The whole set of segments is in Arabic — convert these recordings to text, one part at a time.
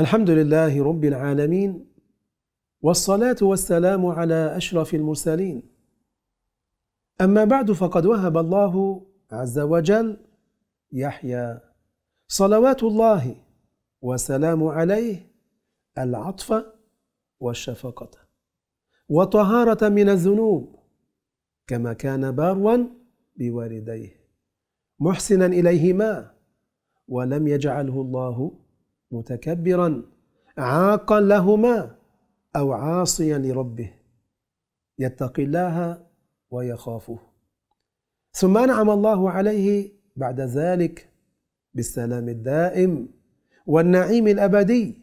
الحمد لله رب العالمين والصلاة والسلام على أشرف المرسلين أما بعد فقد وهب الله عز وجل يحيى صلوات الله وسلام عليه العطف والشفقة وطهارة من الذنوب كما كان باروا بوالديه محسنا إليهما ولم يجعله الله متكبرا عاقا لهما أو عاصيا لربه يتقي الله ويخافه ثم أنعم الله عليه بعد ذلك بالسلام الدائم والنعيم الأبدي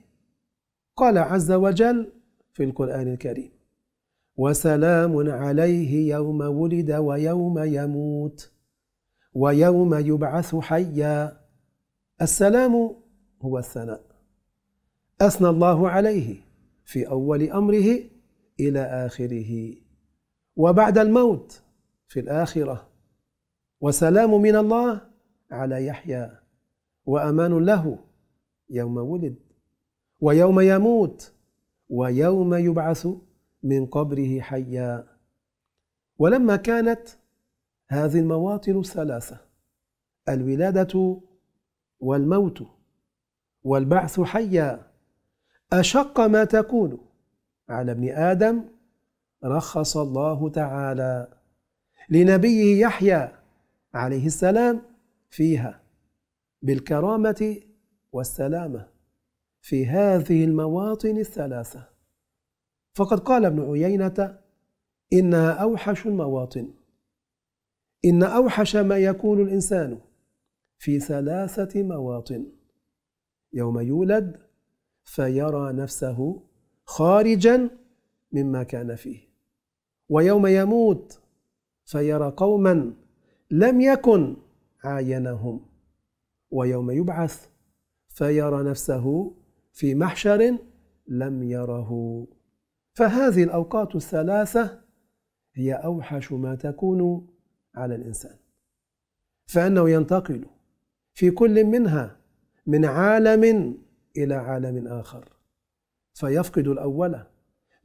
قال عز وجل في القرآن الكريم وسلام عليه يوم ولد ويوم يموت ويوم يبعث حيا السلام هو الثناء أثنى الله عليه في أول أمره إلى آخره وبعد الموت في الآخرة وسلام من الله على يحيى وأمان له يوم ولد ويوم يموت ويوم يبعث من قبره حيا ولما كانت هذه المواطن الثلاثة الولادة والموت والبعث حيا أشق ما تكون على ابن آدم رخص الله تعالى لنبيه يحيى عليه السلام فيها بالكرامة والسلامة في هذه المواطن الثلاثة فقد قال ابن عيينة إنها أوحش المواطن إن أوحش ما يكون الإنسان في ثلاثة مواطن يوم يولد فيرى نفسه خارجا مما كان فيه ويوم يموت فيرى قوما لم يكن عاينهم ويوم يبعث فيرى نفسه في محشر لم يره فهذه الاوقات الثلاثه هي اوحش ما تكون على الانسان فانه ينتقل في كل منها من عالم إلى عالم آخر فيفقد الأول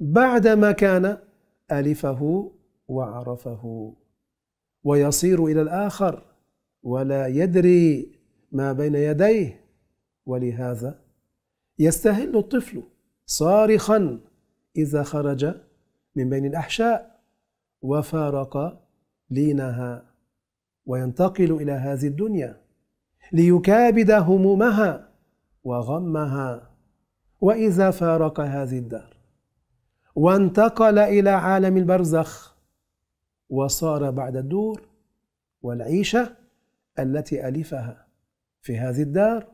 بعدما كان ألفه وعرفه ويصير إلى الآخر ولا يدري ما بين يديه ولهذا يستهل الطفل صارخا إذا خرج من بين الأحشاء وفارق لينها وينتقل إلى هذه الدنيا ليكابد همومها وغمها واذا فارق هذه الدار وانتقل الى عالم البرزخ وصار بعد الدور والعيشه التي الفها في هذه الدار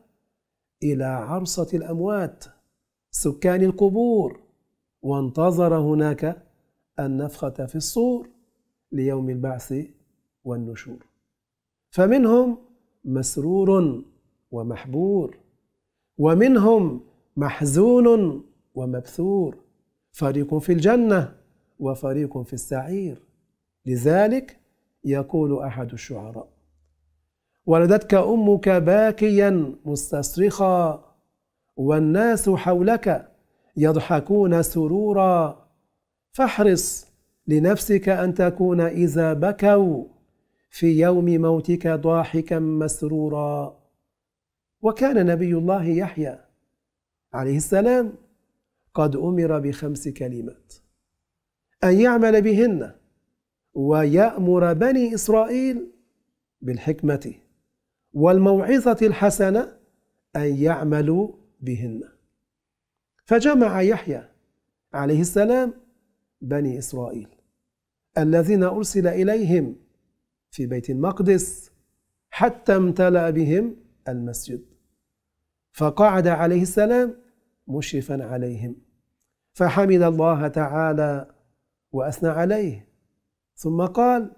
الى عرصه الاموات سكان القبور وانتظر هناك النفخه في الصور ليوم البعث والنشور فمنهم مسرور ومحبور ومنهم محزون ومبثور فريق في الجنه وفريق في السعير لذلك يقول احد الشعراء ولدتك امك باكيا مستصرخا والناس حولك يضحكون سرورا فاحرص لنفسك ان تكون اذا بكوا في يوم موتك ضاحكا مسرورا وكان نبي الله يحيى عليه السلام قد امر بخمس كلمات ان يعمل بهن ويامر بني اسرائيل بالحكمه والموعظه الحسنه ان يعملوا بهن فجمع يحيى عليه السلام بني اسرائيل الذين ارسل اليهم في بيت المقدس حتى امتلأ بهم المسجد فقعد عليه السلام مشرفا عليهم فحمد الله تعالى وأثنى عليه ثم قال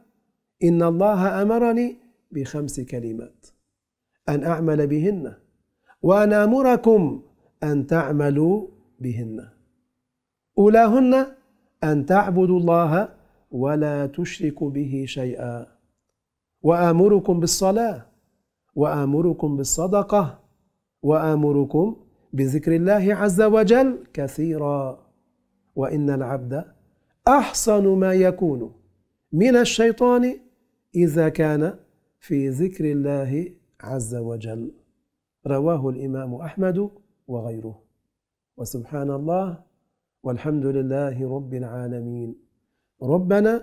إن الله أمرني بخمس كلمات أن أعمل بهن وأن أمركم أن تعملوا بهن أولاهن أن تعبدوا الله ولا تشركوا به شيئا وآمركم بالصلاة وآمركم بالصدقة وآمركم بذكر الله عز وجل كثيرا وإن العبد أحسن ما يكون من الشيطان إذا كان في ذكر الله عز وجل رواه الإمام أحمد وغيره وسبحان الله والحمد لله رب العالمين ربنا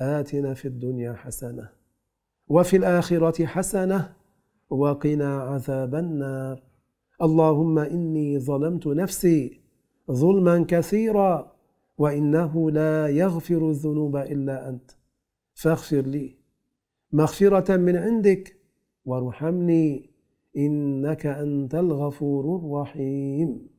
آتنا في الدنيا حسنه وفي الآخرة حسنة وقنا عذاب النار اللهم إني ظلمت نفسي ظلما كثيرا وإنه لا يغفر الذنوب إلا أنت فاغفر لي مغفرة من عندك وارحمني إنك أنت الغفور الرحيم